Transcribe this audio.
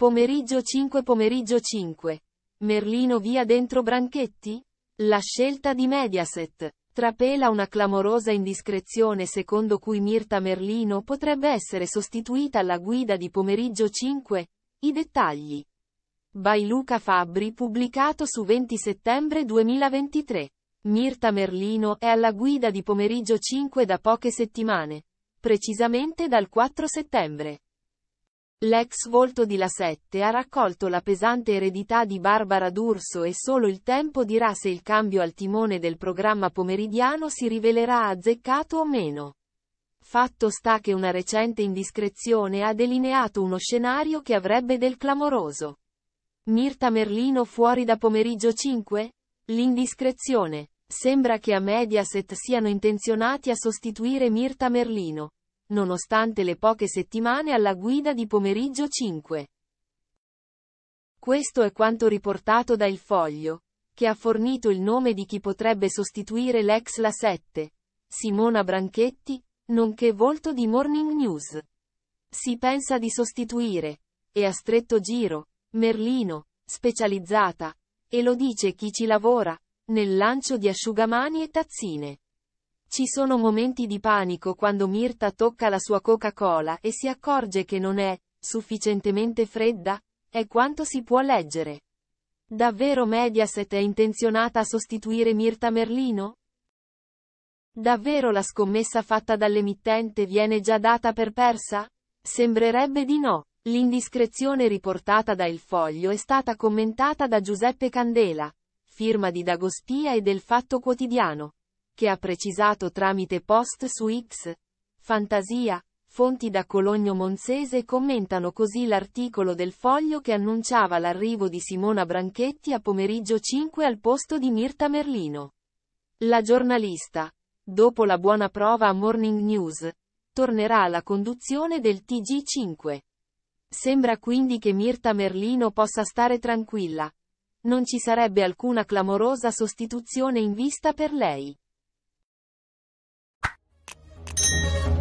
Pomeriggio 5 Pomeriggio 5. Merlino via dentro Branchetti? La scelta di Mediaset. Trapela una clamorosa indiscrezione secondo cui Mirta Merlino potrebbe essere sostituita alla guida di Pomeriggio 5. I dettagli. By Luca Fabbri pubblicato su 20 settembre 2023. Mirta Merlino è alla guida di Pomeriggio 5 da poche settimane. Precisamente dal 4 settembre. L'ex volto di La Sette ha raccolto la pesante eredità di Barbara D'Urso e solo il tempo dirà se il cambio al timone del programma pomeridiano si rivelerà azzeccato o meno. Fatto sta che una recente indiscrezione ha delineato uno scenario che avrebbe del clamoroso. Mirta Merlino fuori da pomeriggio 5? L'indiscrezione. Sembra che a Mediaset siano intenzionati a sostituire Mirta Merlino nonostante le poche settimane alla guida di pomeriggio 5. Questo è quanto riportato da Il Foglio, che ha fornito il nome di chi potrebbe sostituire l'ex La 7, Simona Branchetti, nonché volto di Morning News. Si pensa di sostituire, e a stretto giro, Merlino, specializzata, e lo dice chi ci lavora, nel lancio di asciugamani e tazzine. Ci sono momenti di panico quando Mirta tocca la sua Coca-Cola e si accorge che non è sufficientemente fredda, è quanto si può leggere. Davvero Mediaset è intenzionata a sostituire Mirta Merlino? Davvero la scommessa fatta dall'emittente viene già data per persa? Sembrerebbe di no. L'indiscrezione riportata da Il Foglio è stata commentata da Giuseppe Candela, firma di Dagospia e del Fatto Quotidiano che ha precisato tramite post su X. Fantasia, fonti da Cologno Monzese commentano così l'articolo del foglio che annunciava l'arrivo di Simona Branchetti a pomeriggio 5 al posto di Mirta Merlino. La giornalista, dopo la buona prova a Morning News, tornerà alla conduzione del TG5. Sembra quindi che Mirta Merlino possa stare tranquilla. Non ci sarebbe alcuna clamorosa sostituzione in vista per lei. Thank you.